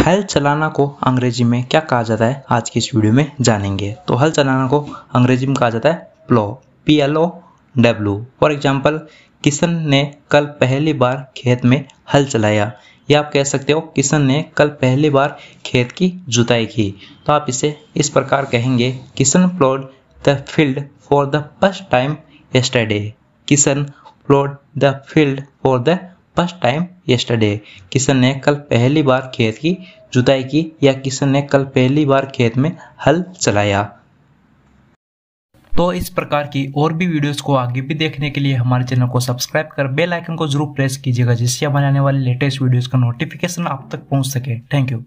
हल चलाना को अंग्रेजी में क्या कहा जाता है आज की इस वीडियो में जानेंगे तो हल चलाना को अंग्रेजी में कहा जाता है plough P L O W for example Kishan ने कल पहली बार खेत में हल चलाया या आप कह सकते हो किशन ने कल पहली बार खेत की जुताई की तो आप इसे इस प्रकार कहेंगे Kishan ploughed the field for the first time yesterday Kishan ploughed the field for the first time yesterday Kishan ने कल पहली बार खेत की जुताई की या किशन ने कल पहली बार खेत में हल चलाया तो इस प्रकार की और भी वीडियोस को आगे भी देखने के लिए हमारे चैनल को सब्सक्राइब कर बेल आइकन को जरूर प्रेस कीजिएगा जिससे हमारे आने वाले लेटेस्ट वीडियोस का नोटिफिकेशन आप तक पहुंच सके थैंक यू